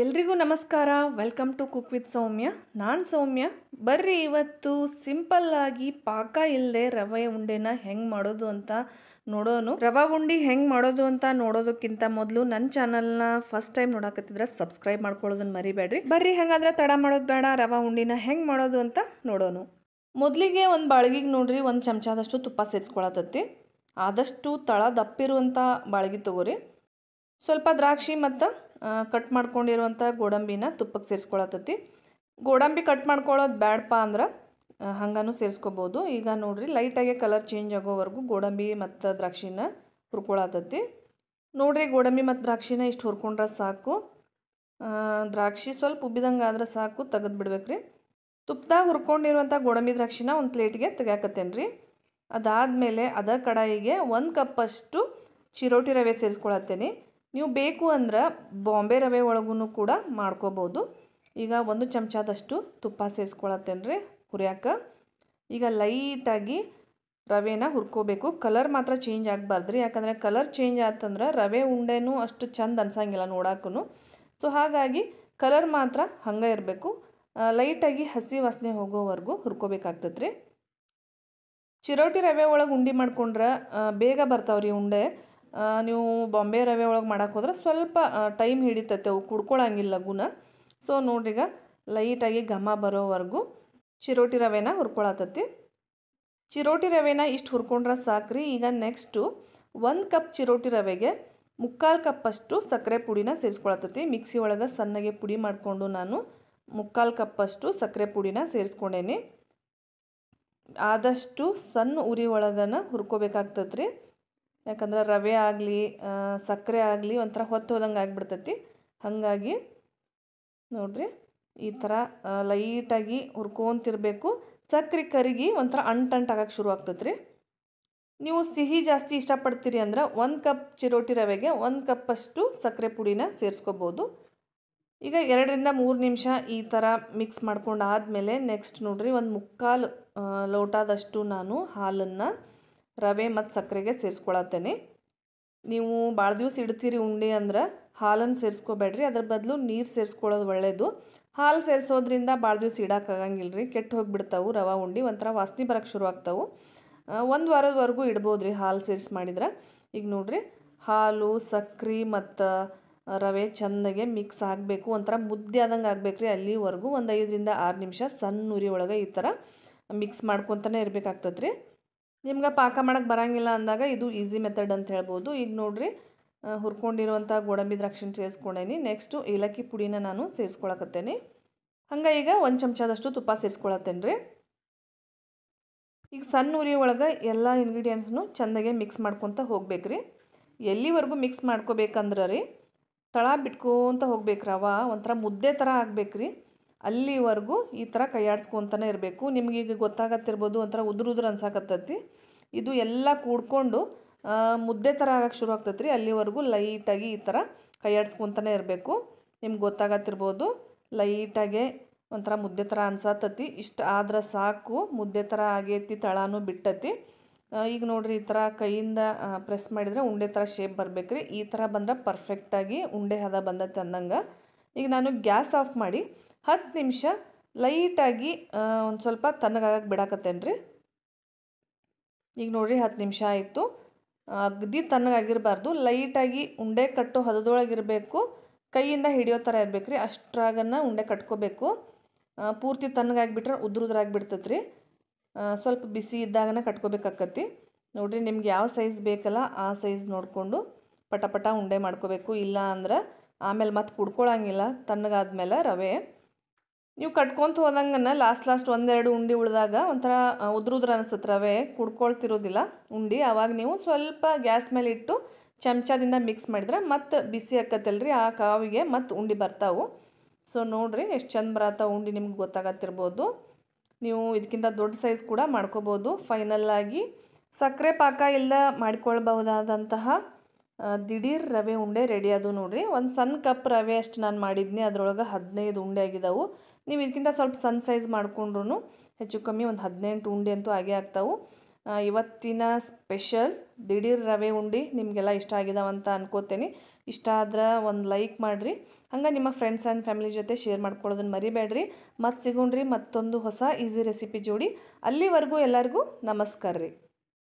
ಎಲ್ರಿಗೂ ನಮಸ್ಕಾರ welcome to cook with Soumya ನಾನು ಸೌಮ್ಯ ಬರ್ರಿ ಇವತ್ತು ಸಿಂಪಲ್ಲಾಗಿ ಪಾಕ ಇಲ್ಲದೆ ರವೆ ಉಂಡೆನ ಹೆಂಗೆ ಮಾಡೋದು ಅಂತ ನೋಡೋನು ರವಾ ಉಂಡೆ ಹೆಂಗೆ ಮಾಡೋದು ಅಂತ ನೋಡೋದಕ್ಕಿಂತ ಮೊದಲು ನನ್ನ ಚಾನಲ್ನ ಫಸ್ಟ್ ಟೈಮ್ ನೋಡಕತ್ತಿದ್ರೆ ಸಬ್ಸ್ಕ್ರೈಬ್ ಮಾಡ್ಕೊಳ್ಳೋದನ್ನ ಮರಿಬೇಡ್ರಿ ಬರ್ರಿ ಹೆಂಗಾದ್ರೆ ತಡ ಮಾಡೋದು ಬೇಡ ರವಾ ಉಂಡಿನ ಹೆಂಗೆ ಮಾಡೋದು ಅಂತ ನೋಡೋನು ಮೊದಲಿಗೆ ಒಂದು ಬಾಳ್ಗಿಗೆ ನೋಡ್ರಿ ಒಂದು ಚಮಚದಷ್ಟು ತುಪ್ಪ ಸೇರಿಸ್ಕೊಳತತ್ತಿ ಆದಷ್ಟು ತಳ ದಪ್ಪಿರುವಂಥ ಬಾಳ್ಗಿ ತೊಗೋರಿ ಸ್ವಲ್ಪ ದ್ರಾಕ್ಷಿ ಮತ್ತು ಕಟ್ ಮಾಡ್ಕೊಂಡಿರುವಂಥ ಗೋಡಂಬಿನ ತುಪ್ಪಕ್ಕೆ ಸೇರಿಸ್ಕೊಳತತಿ ಗೋಡಂಬಿ ಕಟ್ ಮಾಡ್ಕೊಳ್ಳೋದು ಬ್ಯಾಡಪ್ಪ ಅಂದ್ರೆ ಹಂಗಾನು ಸೇರಿಸ್ಕೋಬೋದು ಈಗ ನೋಡಿರಿ ಲೈಟಾಗೆ ಕಲರ್ ಚೇಂಜ್ ಆಗೋವರೆಗೂ ಗೋಡಂಬಿ ಮತ್ತು ದ್ರಾಕ್ಷಿನ ಹುರ್ಕೊಳತತಿ ನೋಡಿರಿ ಗೋಡಂಬಿ ಮತ್ತು ದ್ರಾಕ್ಷಿನ ಇಷ್ಟು ಹುರ್ಕೊಂಡ್ರೆ ಸಾಕು ದ್ರಾಕ್ಷಿ ಸ್ವಲ್ಪ ಉಬ್ಬಿದಂಗೆ ಆದ್ರೆ ಸಾಕು ತೆಗೆದು ಬಿಡ್ಬೇಕ್ರಿ ತುಪ್ಪದಾಗ ಹುರ್ಕೊಂಡಿರುವಂಥ ಗೋಡಂಬಿ ದ್ರಾಕ್ಷಿನ ಒಂದು ಪ್ಲೇಟ್ಗೆ ತೆಗ್ಯಾಕತ್ತೇನೆ ರೀ ಅದಾದಮೇಲೆ ಅದ ಕಡಾಯಿಗೆ ಒಂದು ಕಪ್ಪಷ್ಟು ಚಿರೋಟಿ ರವೆ ಸೇರಿಸ್ಕೊಳತ್ತೇನೆ ನೀವು ಬೇಕು ಅಂದ್ರೆ ಬಾಂಬೆ ರವೆ ಒಳಗೂ ಕೂಡ ಮಾಡ್ಕೋಬೋದು ಈಗ ಒಂದು ಚಮಚದಷ್ಟು ತುಪ್ಪ ಸೇರಿಸ್ಕೊಳತ್ತೇನೆ ರೀ ಈಗ ಲೈಟಾಗಿ ರವೆನ ಹುರ್ಕೋಬೇಕು ಕಲರ್ ಮಾತ್ರ ಚೇಂಜ್ ಆಗಬಾರ್ದು ರೀ ಯಾಕಂದರೆ ಕಲರ್ ಚೇಂಜ್ ಆಯ್ತಂದ್ರೆ ರವೆ ಉಂಡೆನೂ ಅಷ್ಟು ಚಂದ ಅನ್ಸಂಗಿಲ್ಲ ನೋಡೋಕ್ಕೂ ಸೊ ಹಾಗಾಗಿ ಕಲರ್ ಮಾತ್ರ ಹಂಗೆ ಇರಬೇಕು ಲೈಟಾಗಿ ಹಸಿ ವಾಸನೆ ಹೋಗೋವರೆಗೂ ಹುರ್ಕೋಬೇಕಾಗ್ತದೆ ರೀ ಚಿರೋಟಿ ರವೆ ಒಳಗೆ ಉಂಡೆ ಮಾಡ್ಕೊಂಡ್ರೆ ಬೇಗ ಬರ್ತಾವ್ರಿ ಉಂಡೆ ನೀವು ಬಾಂಬೆ ರವೆ ಒಳಗೆ ಮಾಡೋಕೆ ಹೋದ್ರೆ ಸ್ವಲ್ಪ ಟೈಮ್ ಹಿಡಿತೈತೆ ಅವು ಕುಡ್ಕೊಳಂಗಿಲ್ಲ ಗುಣ ಸೊ ನೋಡ್ರಿಗ ಲೈಟಾಗಿ ಘಮ ಬರೋವರೆಗೂ ಚಿರೋಟಿ ರವೆನ ಹುರ್ಕೊಳತತಿ ಚಿರೋಟಿ ರವೆನ ಇಷ್ಟು ಹುರ್ಕೊಂಡ್ರೆ ಸಾಕ್ರಿ ಈಗ ನೆಕ್ಸ್ಟು ಒಂದು ಕಪ್ ಚಿರೋಟಿ ರವೆಗೆ ಮುಕ್ಕಾಲು ಕಪ್ಪಷ್ಟು ಸಕ್ಕರೆ ಪುಡಿನ ಸೇರಿಸ್ಕೊಳತತಿ ಮಿಕ್ಸಿ ಒಳಗೆ ಸಣ್ಣಗೆ ಪುಡಿ ಮಾಡಿಕೊಂಡು ನಾನು ಮುಕ್ಕಾಲು ಕಪ್ಪಷ್ಟು ಸಕ್ಕರೆ ಪುಡಿನ ಸೇರಿಸ್ಕೊಂಡೇನಿ ಆದಷ್ಟು ಸಣ್ಣ ಉರಿ ಒಳಗನ ಹುರ್ಕೋಬೇಕಾಗ್ತತ್ರಿ ಯಾಕಂದ್ರೆ ರವೆ ಆಗಲಿ ಸಕ್ಕರೆ ಆಗಲಿ ಒಂಥರ ಹೊತ್ತು ಹೋದಂಗೆ ಆಗಿಬಿಡ್ತೈತಿ ಹಾಗಾಗಿ ನೋಡಿರಿ ಈ ಥರ ಲೈಟಾಗಿ ಹುರ್ಕೊತಿರ್ಬೇಕು ಸಕ್ಕರೆ ಕರಿಗಿ ಒಂಥರ ಅಂಟಂಟಾಗಕ್ಕೆ ಶುರು ಆಗ್ತೈತೆ ರೀ ನೀವು ಸಿಹಿ ಜಾಸ್ತಿ ಇಷ್ಟಪಡ್ತೀರಿ ಅಂದ್ರೆ ಒಂದು ಕಪ್ ಚಿರೋಟಿ ರವೆಗೆ ಒಂದು ಕಪ್ಪಷ್ಟು ಸಕ್ಕರೆ ಪುಡಿನ ಸೇರಿಸ್ಕೋಬೋದು ಈಗ ಎರಡರಿಂದ ಮೂರು ನಿಮಿಷ ಈ ಥರ ಮಿಕ್ಸ್ ಮಾಡ್ಕೊಂಡು ಆದಮೇಲೆ ನೆಕ್ಸ್ಟ್ ನೋಡ್ರಿ ಒಂದು ಮುಕ್ಕಾಲು ಲೋಟದಷ್ಟು ನಾನು ಹಾಲನ್ನು ರವೆ ಮತ್ತು ಸಕ್ಕರೆಗೆ ಸೇರಿಸ್ಕೊಳತ್ತೇನೆ ನೀವು ಭಾಳ ದಿವಸ ಇಡ್ತೀರಿ ಉಂಡೆ ಅಂದ್ರೆ ಹಾಲನ್ನು ಸೇರಿಸ್ಕೋಬೇಡ್ರಿ ಅದ್ರ ಬದಲು ನೀರು ಸೇರಿಸ್ಕೊಳ್ಳೋದು ಒಳ್ಳೆಯದು ಹಾಲು ಸೇರಿಸೋದ್ರಿಂದ ಭಾಳ ದಿವಸ ಇಡೋಕ್ಕಾಗಂಗಿಲ್ಲ ರೀ ಕೆಟ್ಟು ಹೋಗಿಬಿಡ್ತಾವೆ ರವೆ ಉಂಡೆ ಒಂಥರ ವಾಸನೆ ಬರೋಕ್ಕೆ ಶುರು ಆಗ್ತಾವೆ ಒಂದು ವಾರದವರೆಗೂ ಇಡ್ಬೋದು ರೀ ಹಾಲು ಸೇರಿಸಿ ಮಾಡಿದ್ರೆ ಈಗ ನೋಡಿರಿ ಹಾಲು ಸಕ್ಕರೆ ಮತ್ತು ರವೆ ಚೆಂದಾಗೆ ಮಿಕ್ಸ್ ಆಗಬೇಕು ಒಂಥರ ಮುದ್ದೆ ಆದಂಗೆ ಆಗಬೇಕು ರೀ ಅಲ್ಲಿವರೆಗೂ ಒಂದು ಐದರಿಂದ ಆರು ನಿಮಿಷ ಸಣ್ಣ ಉರಿ ಒಳಗೆ ಈ ಥರ ಮಿಕ್ಸ್ ಮಾಡ್ಕೊತಾನೆ ಇರಬೇಕಾಗ್ತದೆ ರೀ ನಿಮ್ಗೆ ಪಾಕ ಮಾಡೋಕ್ಕೆ ಬರೋಂಗಿಲ್ಲ ಅಂದಾಗ ಇದು ಈಸಿ ಮೆಥಡ್ ಅಂತ ಹೇಳ್ಬೋದು ಈಗ ನೋಡಿರಿ ಹುರ್ಕೊಂಡಿರುವಂಥ ಗೋಡಂಬಿ ದ್ರಾಕ್ಷಿನ ಸೇರಿಸ್ಕೊಂಡೇನಿ ನೆಕ್ಸ್ಟು ಏಲಕ್ಕಿ ಪುಡಿನ ನಾನು ಸೇರಿಸ್ಕೊಳಕತ್ತೇನೆ ಹಂಗೆ ಈಗ ಒಂದು ಚಮಚದಷ್ಟು ತುಪ್ಪ ಸೇರಿಸ್ಕೊಳತ್ತೇನೆ ರೀ ಈಗ ಸಣ್ಣ ಉರಿ ಒಳಗೆ ಎಲ್ಲ ಇಂಗ್ರೀಡಿಯೆಂಟ್ಸ್ನು ಚೆಂದಾಗೆ ಮಿಕ್ಸ್ ಮಾಡ್ಕೊತ ಹೋಗ್ಬೇಕು ರೀ ಎಲ್ಲಿವರೆಗೂ ಮಿಕ್ಸ್ ಮಾಡ್ಕೋಬೇಕಂದ್ರೆ ರೀ ತಳ ಬಿಟ್ಕೋತ ಹೋಗ್ಬೇಕು ರವ ಒಂಥರ ಮುದ್ದೆ ಥರ ಆಗ್ಬೇಕು ರೀ ಅಲ್ಲಿವರೆಗೂ ಈ ಥರ ಕೈಯಾಡಿಸ್ಕೊತಾನೆ ಇರಬೇಕು ಈಗ ಗೊತ್ತಾಗತ್ತಿರ್ಬೋದು ಒಂಥರ ಉದುರು ಉದುರು ಅನ್ಸಾಕತ್ತೈತಿ ಇದು ಎಲ್ಲ ಕೂಡ್ಕೊಂಡು ಮುದ್ದೆ ಥರ ಆಗಕ್ಕೆ ಶುರು ಆಗ್ತೈತೆ ರೀ ಅಲ್ಲಿವರೆಗೂ ಲೈಟಾಗಿ ಈ ಥರ ಕೈಯಾಡಿಸ್ಕೊತಾನೆ ಇರಬೇಕು ನಿಮ್ಗೆ ಗೊತ್ತಾಗತ್ತಿರ್ಬೋದು ಲೈಟಾಗೆ ಒಂಥರ ಮುದ್ದೆ ಥರ ಅನ್ಸತ್ತತಿ ಇಷ್ಟು ಆದ್ರೆ ಸಾಕು ಮುದ್ದೆ ಥರ ಆಗೈತಿ ತಳಾನು ಬಿಟ್ಟತಿ ಈಗ ನೋಡಿರಿ ಈ ಥರ ಕೈಯಿಂದ ಪ್ರೆಸ್ ಮಾಡಿದರೆ ಉಂಡೆ ಥರ ಶೇಪ್ ರೀ ಈ ಥರ ಬಂದ್ರೆ ಪರ್ಫೆಕ್ಟಾಗಿ ಉಂಡೆ ಹದ ಬಂದತ್ತೆ ಅಂದಂಗೆ ಈಗ ನಾನು ಗ್ಯಾಸ್ ಆಫ್ ಮಾಡಿ ಹತ್ತು ನಿಮಿಷ ಲೈಟಾಗಿ ಒಂದು ಸ್ವಲ್ಪ ತಣ್ಣಗಾಗಕ್ಕೆ ಬಿಡಾಕತ್ತೇನೆ ರೀ ಈಗ ನೋಡಿರಿ ಹತ್ತು ನಿಮಿಷ ಆಯಿತು ಅಗದಿ ತಣ್ಣಗಾಗಿರಬಾರ್ದು ಲೈಟಾಗಿ ಉಂಡೆ ಕಟ್ಟು ಹದದೊಳಗಿರಬೇಕು ಕೈಯಿಂದ ಹಿಡಿಯೋ ಥರ ಇರಬೇಕು ರೀ ಅಷ್ಟ್ರಾಗನ್ನು ಉಂಡೆ ಕಟ್ಕೋಬೇಕು ಪೂರ್ತಿ ತಣ್ಣಗಾಗಿಬಿಟ್ರೆ ಉದ್ರುದ್ರಾಗಿಬಿಡ್ತೈತೆ ರೀ ಸ್ವಲ್ಪ ಬಿಸಿ ಇದ್ದಾಗನ ಕಟ್ಕೋಬೇಕಾಕತ್ತಿ ನೋಡಿರಿ ನಿಮ್ಗೆ ಯಾವ ಸೈಜ್ ಬೇಕಲ್ಲ ಆ ಸೈಜ್ ನೋಡಿಕೊಂಡು ಪಟ ಪಟ ಉಂಡೆ ಮಾಡ್ಕೋಬೇಕು ಇಲ್ಲ ಅಂದ್ರೆ ಆಮೇಲೆ ಮತ್ತೆ ಕುಡ್ಕೊಳಂಗಿಲ್ಲ ತಣ್ಣಗಾದ್ಮೇಲೆ ರವೆ ನೀವು ಕಟ್ಕೊಂತ ಹೋದಂಗನ ಲಾಸ್ಟ್ ಲಾಸ್ಟ್ ಒಂದೆರಡು ಉಂಡೆ ಉಳಿದಾಗ ಒಂಥರ ಉದ್ರುದ್ರ ಅನಿಸುತ್ತೆ ರವೆ ಕುಡ್ಕೊಳ್ತಿರೋದಿಲ್ಲ ಉಂಡೆ ಆವಾಗ ನೀವು ಸ್ವಲ್ಪ ಗ್ಯಾಸ್ ಮೇಲೆ ಇಟ್ಟು ಚಮಚದಿಂದ ಮಿಕ್ಸ್ ಮಾಡಿದ್ರೆ ಮತ್ತೆ ಬಿಸಿ ಹಾಕತ್ತಲ್ರಿ ಆ ಕಾವಿಗೆ ಮತ್ತು ಉಂಡೆ ಬರ್ತಾವು ಸೊ ನೋಡಿರಿ ಎಷ್ಟು ಚಂದ ಬರತ್ತ ಉಂಡೆ ನಿಮ್ಗೆ ಗೊತ್ತಾಗತ್ತಿರ್ಬೋದು ನೀವು ಇದಕ್ಕಿಂತ ದೊಡ್ಡ ಸೈಜ್ ಕೂಡ ಮಾಡ್ಕೋಬೋದು ಫೈನಲ್ಲಾಗಿ ಸಕ್ಕರೆ ಪಾಕ ಇಲ್ಲ ಮಾಡ್ಕೊಳ್ಬಹುದಾದಂತಹ ದಿಢೀರ್ ರವೆ ಉಂಡೆ ರೆಡಿ ಅದು ನೋಡಿರಿ ಒಂದು ಸಣ್ಣ ಕಪ್ ರವೆ ಅಷ್ಟು ನಾನು ಮಾಡಿದ್ನಿ ಅದರೊಳಗೆ ಹದಿನೈದು ಉಂಡೆ ಆಗಿದ್ದಾವೆ ನೀವು ಇದಕ್ಕಿಂತ ಸ್ವಲ್ಪ ಸಣ್ಣ ಸೈಜ್ ಮಾಡಿಕೊಂಡ್ರು ಹೆಚ್ಚು ಕಮ್ಮಿ ಒಂದು ಹದಿನೆಂಟು ಉಂಡೆ ಅಂತೂ ಹಾಗೆ ಆಗ್ತಾವೆ ಇವತ್ತಿನ ಸ್ಪೆಷಲ್ ದಿಢೀರ್ ರವೆ ಉಂಡೆ ನಿಮಗೆಲ್ಲ ಇಷ್ಟ ಆಗಿದಾವಂತ ಅನ್ಕೋತೇನೆ ಇಷ್ಟ ಆದ್ರೆ ಒಂದು ಲೈಕ್ ಮಾಡಿರಿ ಹಂಗೆ ನಿಮ್ಮ ಫ್ರೆಂಡ್ಸ್ ಆ್ಯಂಡ್ ಫ್ಯಾಮಿಲಿ ಜೊತೆ ಶೇರ್ ಮಾಡ್ಕೊಳ್ಳೋದನ್ನು ಮರಿಬೇಡ್ರಿ ಮತ್ತು ಸಿಗೋಣ್ರಿ ಮತ್ತೊಂದು ಹೊಸ ಈಸಿ ರೆಸಿಪಿ ಜೋಡಿ ಅಲ್ಲಿವರೆಗೂ ಎಲ್ಲರಿಗೂ ನಮಸ್ಕಾರ ರೀ